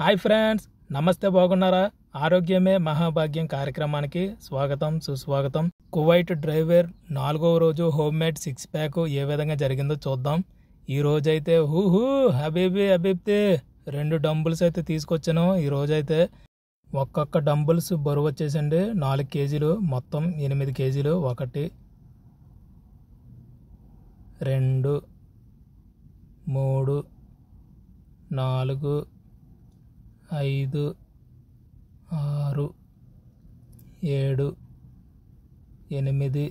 hi friends నమస్తే బాగున్నారా ఆరోగ్యమే మహాభాగ్యం కార్యక్రమానికి స్వాగతం సుస్వాగతం కువైట్ డ్రైవర్ నాలుగవ రోజు హోమ్ మేడ్ సిక్స్ ప్యాక్ ఏ విధంగా జరిగిందో చూద్దాం ఈ రోజైతే హూహూ హబీబీ హబీబ్తే రెండు డంబుల్స్ అయితే తీసుకొచ్చాను ఈ రోజైతే ఒక్కొక్క డంబుల్స్ బరువు వచ్చేసండి నాలుగు కేజీలు మొత్తం ఎనిమిది కేజీలు ఒకటి రెండు మూడు నాలుగు ఐదు ఆరు ఏడు ఎనిమిది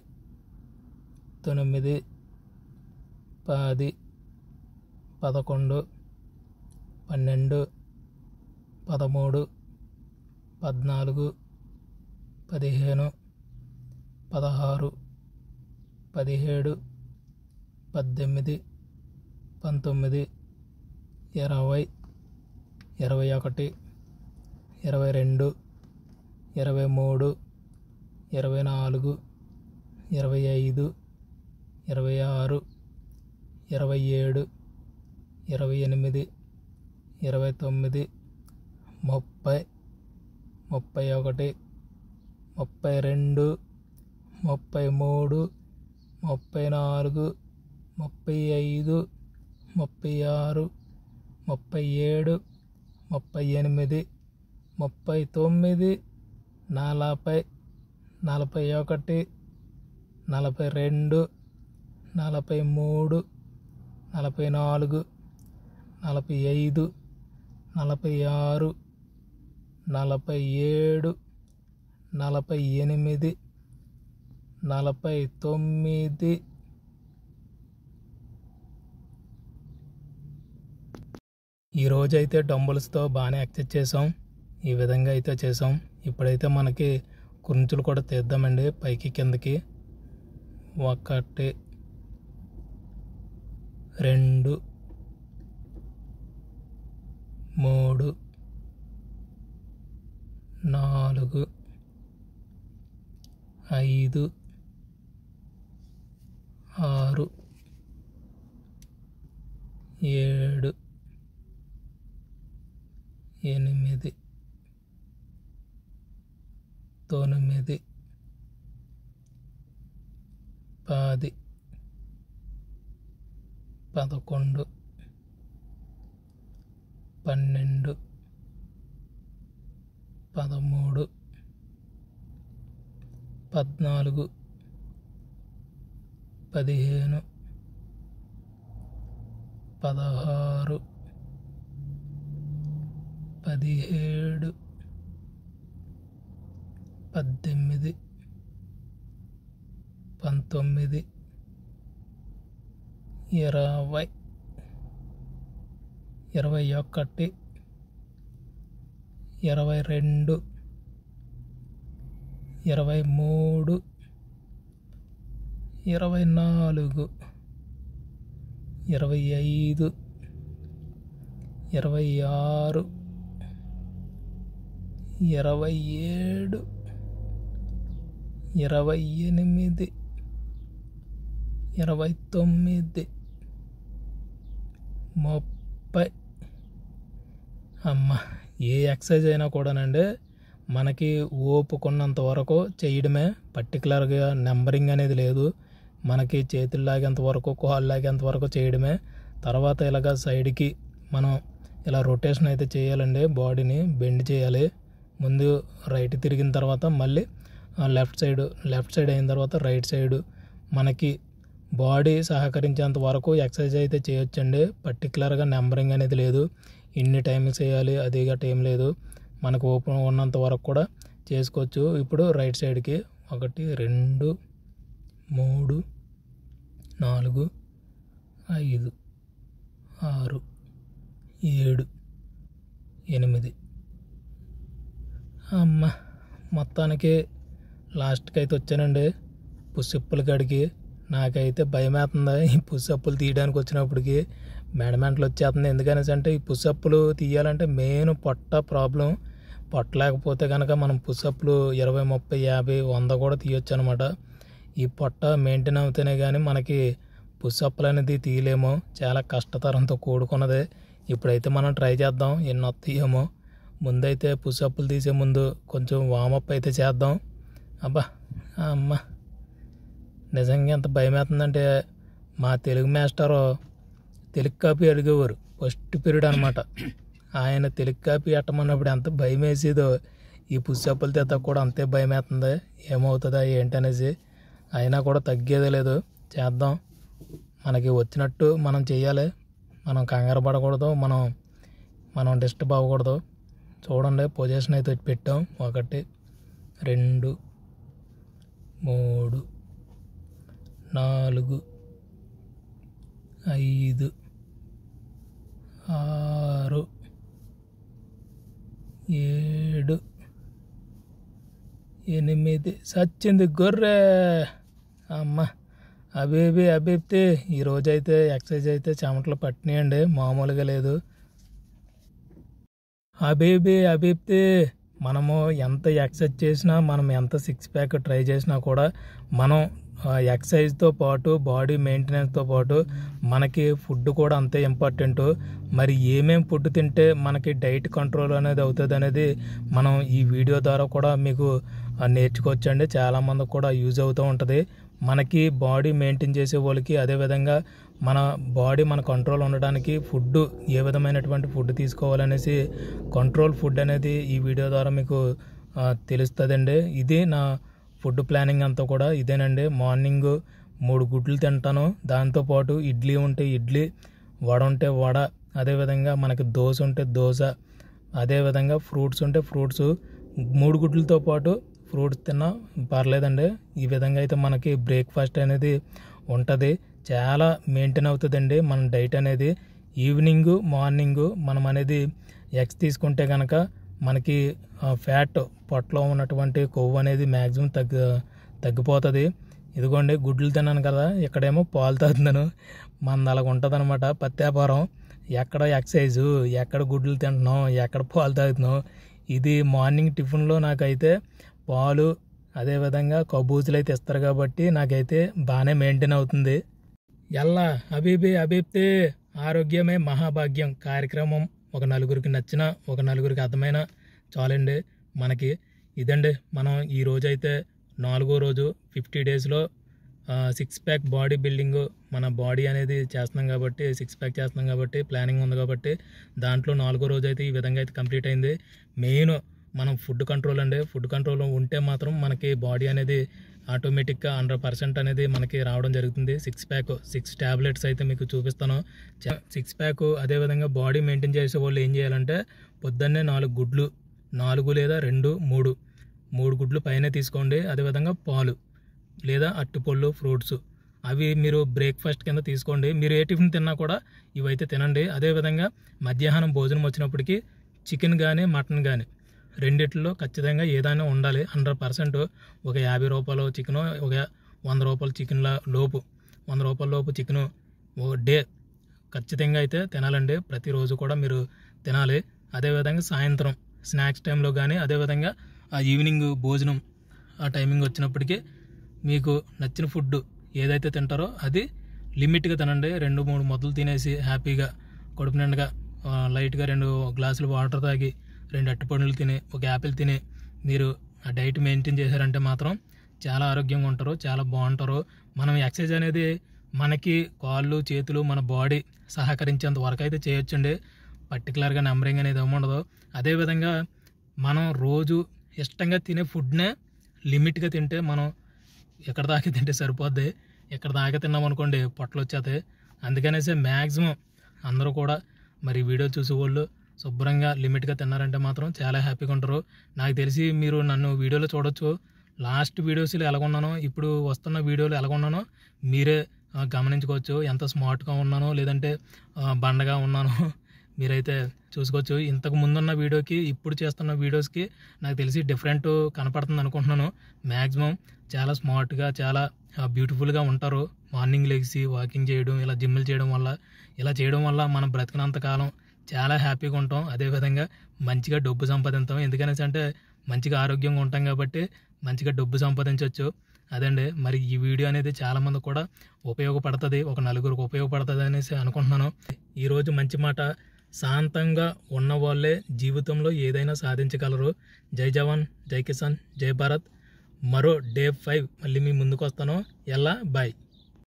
తొమ్మిది పది పదకొండు పన్నెండు పదమూడు పద్నాలుగు పదిహేను పదహారు పదిహేడు పద్దెనిమిది పంతొమ్మిది ఇరవై ఇరవై ఒకటి ఇరవై రెండు ఇరవై మూడు ఇరవై నాలుగు ఇరవై ఐదు ఇరవై ఆరు ఇరవై ఏడు ఇరవై ఎనిమిది ఇరవై తొమ్మిది ముప్పై ముప్పై ఒకటి ముప్పై రెండు ముప్పై మూడు ముప్పై నాలుగు ముప్పై ఐదు ముప్పై ఆరు ముప్పై ఏడు ముప్పై ఎనిమిది ముప్పై తొమ్మిది నలభై నలభై ఒకటి నలభై రెండు నలభై మూడు నలభై నాలుగు నలభై ఐదు నలభై ఆరు నలభై ఏడు నలభై ఎనిమిది నలభై తొమ్మిది ఈ రోజైతే అయితే డంబుల్స్తో బాగానే యాక్సెస్ చేసాం ఈ విధంగా అయితే చేసాం ఇప్పుడైతే మనకి కురించులు కూడా తీద్దామండి పైకి కిందకి ఒకటి రెండు మూడు నాలుగు ఐదు ఆరు ఏడు ఎనిమిది తొమ్మిది పది పదకొండు పన్నెండు పదమూడు పద్నాలుగు పదిహేను పదహారు పదిహేడు పద్దెనిమిది పంతొమ్మిది ఇరవై ఇరవై ఒకటి ఇరవై రెండు ఇరవై మూడు ఇరవై నాలుగు ఇరవై ఐదు ఇరవై ఆరు ఇరవై ఏడు ఇరవై ఎనిమిది ఇరవై తొమ్మిది ముప్పై అమ్మ ఏ ఎక్సర్సైజ్ అయినా కూడానండి మనకి ఓపుకున్నంత వరకు చేయడమే పర్టికులర్గా నెంబరింగ్ అనేది లేదు మనకి చేతులు లాగేంత వరకు కాళ్ళు లాగేంత వరకు చేయడమే తర్వాత ఇలాగ సైడ్కి మనం ఇలా రొటేషన్ అయితే చేయాలండి బాడీని బెండ్ చేయాలి ముందు రైట్ తిరిగిన తర్వాత మళ్ళీ లెఫ్ట్ సైడ్ లెఫ్ట్ సైడ్ అయిన తర్వాత రైట్ సైడ్ మనకి బాడీ సహకరించేంత వరకు ఎక్సర్సైజ్ అయితే చేయొచ్చండి పర్టికులర్గా నెంబరింగ్ అనేది లేదు ఇన్ని టైమింగ్స్ చేయాలి అదిగా టైం లేదు మనకు ఓపెన్ ఉన్నంత వరకు కూడా చేసుకోవచ్చు ఇప్పుడు రైట్ సైడ్కి ఒకటి రెండు మూడు నాలుగు ఐదు ఆరు ఏడు ఎనిమిది అమ్మ మొత్తానికి లాస్ట్కి అయితే వచ్చానండి పుసిప్పుల కాడికి నాకైతే భయం ఈ పుసప్పులు తీయడానికి వచ్చినప్పటికీ మెడమెంటలు వచ్చేస్తుంది ఎందుకనేసి అంటే ఈ పుసప్పులు తీయాలంటే మెయిన్ పొట్ట ప్రాబ్లం పొట్ట లేకపోతే కనుక మనం పుసప్పులు ఇరవై ముప్పై యాభై వంద కూడా తీయొచ్చు అనమాట ఈ పొట్ట మెయింటైన్ అవుతేనే కానీ మనకి పుసప్పులు అనేది తీయలేము చాలా కష్టతరంతో కూడుకున్నది ఇప్పుడైతే మనం ట్రై చేద్దాం ఎన్నొత్తాయేమో ముందైతే పుషప్లు తీసే ముందు కొంచెం వామప్ అయితే చేద్దాం అబ్బా అమ్మ నిజంగా ఎంత భయం మా తెలుగు మాస్టరు తెలుగు కాపీ అడిగేవారు ఫస్ట్ పీరియడ్ అనమాట ఆయన తెలుగు కాపీ ఎట్టమన్నప్పుడు ఎంత భయం వేసేదో ఈ పుషప్లు తీత కూడా అంతే భయం వేస్తుంది ఏమవుతుందా ఏంటనేసి అయినా కూడా తగ్గేదే లేదు చేద్దాం మనకి వచ్చినట్టు మనం చేయాలి మనం కంగారు పడకూడదు మనం మనం డిస్టర్బ్ అవ్వకూడదు చూడండి పొజిషన్ అయితే పెట్టాం ఒకటి రెండు మూడు నాలుగు ఐదు ఆరు ఏడు ఎనిమిది సచ్చింది గొర్రె అమ్మ అబేబి అబేబ్తే ఈరోజైతే ఎక్సర్సైజ్ అయితే చెమటలు పట్టినాయండి మామూలుగా లేదు అబేబే అబేబ్తే మనము ఎంత ఎక్సర్సైజ్ చేసినా మనం ఎంత సిక్స్ ప్యాక్ ట్రై చేసినా కూడా మనం ఎక్సర్సైజ్తో పాటు బాడీ మెయింటెనెన్స్తో పాటు మనకి ఫుడ్ కూడా అంతే ఇంపార్టెంట్ మరి ఏమేం ఫుడ్ తింటే మనకి డైట్ కంట్రోల్ అనేది అవుతుంది అనేది మనం ఈ వీడియో ద్వారా కూడా మీకు నేర్చుకోవచ్చండి చాలామందికి కూడా యూజ్ అవుతూ ఉంటుంది మనకి బాడీ మెయింటైన్ చేసే వాళ్ళకి అదేవిధంగా మన బాడీ మన కంట్రోల్ ఉండడానికి ఫుడ్ ఏ విధమైనటువంటి ఫుడ్ తీసుకోవాలనేసి కంట్రోల్ ఫుడ్ అనేది ఈ వీడియో ద్వారా మీకు తెలుస్తుందండి ఇది నా ఫుడ్ ప్లానింగ్ అంతా కూడా ఇదేనండి మార్నింగ్ మూడు గుడ్లు తింటాను దాంతోపాటు ఇడ్లీ ఉంటే ఇడ్లీ వడ ఉంటే వడ అదేవిధంగా మనకి దోశ ఉంటే దోశ అదేవిధంగా ఫ్రూట్స్ ఉంటే ఫ్రూట్స్ మూడు గుడ్లతో పాటు ఫ్రూట్స్ తిన్నా పర్లేదండి ఈ విధంగా అయితే మనకి బ్రేక్ఫాస్ట్ అనేది ఉంటుంది చాలా మెయింటైన్ అవుతుందండి మన డైట్ అనేది ఈవినింగ్ మార్నింగ్ మనం అనేది ఎగ్స్ తీసుకుంటే కనుక మనకి ఫ్యాట్ పొట్టలో ఉన్నటువంటి కొవ్వు అనేది మ్యాక్సిమం తగ్గ తగ్గిపోతుంది ఇదిగోండి గుడ్లు తిన్నాను కదా ఇక్కడేమో పాలు తాగుతున్నాను మన అలాగ ఉంటుంది అనమాట పత్యాపారం ఎక్కడ ఎక్సైజు ఎక్కడ గుడ్లు తింటున్నాం ఎక్కడ పాలు తాగుతున్నాం ఇది మార్నింగ్ టిఫిన్లో నాకైతే పాలు అదేవిధంగా కబూజులు అయితే ఇస్తారు కాబట్టి నాకైతే బాగానే మెయింటైన్ అవుతుంది ఎల్లా అభిబి అభిప్తి ఆరోగ్యమే మహాభాగ్యం కార్యక్రమం ఒక నలుగురికి నచ్చిన ఒక నలుగురికి అర్థమైన చాలండి మనకి ఇదండి మనం ఈరోజైతే నాలుగో రోజు ఫిఫ్టీ డేస్లో సిక్స్ ప్యాక్ బాడీ బిల్డింగ్ మన బాడీ అనేది చేస్తున్నాం కాబట్టి సిక్స్ ప్యాక్ చేస్తున్నాం కాబట్టి ప్లానింగ్ ఉంది కాబట్టి దాంట్లో నాలుగో రోజు అయితే ఈ విధంగా అయితే కంప్లీట్ అయింది మెయిన్ మనం ఫుడ్ కంట్రోల్ అండి ఫుడ్ కంట్రోల్ ఉంటే మాత్రం మనకి బాడీ అనేది ఆటోమేటిక్గా హండ్రెడ్ పర్సెంట్ అనేది మనకి రావడం జరుగుతుంది సిక్స్ ప్యాక్ సిక్స్ ట్యాబ్లెట్స్ అయితే మీకు చూపిస్తాను సిక్స్ ప్యాక్ అదేవిధంగా బాడీ మెయింటైన్ చేసే వాళ్ళు ఏం చేయాలంటే పొద్దున్నే నాలుగు గుడ్లు నాలుగు లేదా రెండు మూడు మూడు గుడ్లు పైన తీసుకోండి అదేవిధంగా పాలు లేదా అరటిపళ్ళు ఫ్రూట్స్ అవి మీరు బ్రేక్ఫాస్ట్ కింద తీసుకోండి మీరు ఏ టిఫిన్ తిన్నా కూడా ఇవైతే తినండి అదేవిధంగా మధ్యాహ్నం భోజనం వచ్చినప్పటికీ చికెన్ కానీ మటన్ కానీ రెండిట్లో ఖచ్చితంగా ఏదైనా ఉండాలి హండ్రెడ్ పర్సెంట్ ఒక యాభై రూపాయలు చికెను ఒక వంద రూపాయల చికెన్ల లోపు వంద రూపాయల లోపు చికెను ఓ డే ఖచ్చితంగా అయితే తినాలండి ప్రతిరోజు కూడా మీరు తినాలి అదేవిధంగా సాయంత్రం స్నాక్స్ టైంలో కానీ అదేవిధంగా ఆ ఈవినింగ్ భోజనం ఆ టైమింగ్ వచ్చినప్పటికీ మీకు నచ్చిన ఫుడ్ ఏదైతే తింటారో అది లిమిట్గా తినండి రెండు మూడు మొదలు తినేసి హ్యాపీగా కడుపు నిండగా లైట్గా రెండు గ్లాసులు వాటర్ తాగి రెండు అట్టుపండ్లు తిని ఒక యాపిల్ తిని మీరు ఆ డైట్ మెయింటైన్ చేశారంటే మాత్రం చాలా ఆరోగ్యంగా ఉంటారు చాలా బాగుంటారు మనం ఎక్సర్సైజ్ అనేది మనకి కాళ్ళు చేతులు మన బాడీ సహకరించేంత వరకు అయితే చేయొచ్చండి పర్టికులర్గా నెంబరింగ్ అనేది ఏముండదు అదేవిధంగా మనం రోజు ఇష్టంగా తినే ఫుడ్నే లిమిట్గా తింటే మనం ఎక్కడ తాకి తింటే సరిపోద్ది ఎక్కడ దాకా తిన్నాం అనుకోండి పొట్టలు వచ్చేస్తాయి అందుకనేసి మ్యాక్సిమం అందరూ కూడా మరి వీడియో చూసేవాళ్ళు శుభ్రంగా లిమిట్గా తిన్నారంటే మాత్రం చాలా హ్యాపీగా ఉంటారు నాకు తెలిసి మీరు నన్ను వీడియోలో చూడొచ్చు లాస్ట్ వీడియోస్లో ఉన్నానో ఇప్పుడు వస్తున్న వీడియోలు ఎలాగున్నానో మీరే గమనించుకోవచ్చు ఎంత స్మార్ట్గా ఉన్నానో లేదంటే బండగా ఉన్నానో మీరైతే చూసుకోవచ్చు ఇంతకు ముందున్న వీడియోకి ఇప్పుడు చేస్తున్న వీడియోస్కి నాకు తెలిసి డిఫరెంట్ కనపడుతుంది అనుకుంటున్నాను మ్యాక్సిమం చాలా స్మార్ట్గా చాలా బ్యూటిఫుల్గా ఉంటారు మార్నింగ్ లెగ్సి వాకింగ్ చేయడం ఇలా జిమ్లు చేయడం వల్ల ఇలా చేయడం వల్ల మనం బ్రతికినంత కాలం చాలా హ్యాపీగా ఉంటాం అదేవిధంగా మంచిగా డబ్బు సంపాదించాం ఎందుకనేసి అంటే మంచిగా ఆరోగ్యంగా ఉంటాం కాబట్టి మంచిగా డబ్బు సంపాదించవచ్చు అదండి మరి ఈ వీడియో అనేది చాలామంది కూడా ఉపయోగపడుతుంది ఒక నలుగురికి ఉపయోగపడుతుంది అనేసి అనుకుంటున్నాను ఈరోజు మంచి మాట శాంతంగా ఉన్నవాళ్ళే జీవితంలో ఏదైనా సాధించగలరు జై జవాన్ జై కిసాన్ జై భారత్ మరో డే ఫైవ్ మళ్ళీ మీ ముందుకు వస్తాను ఎలా బాయ్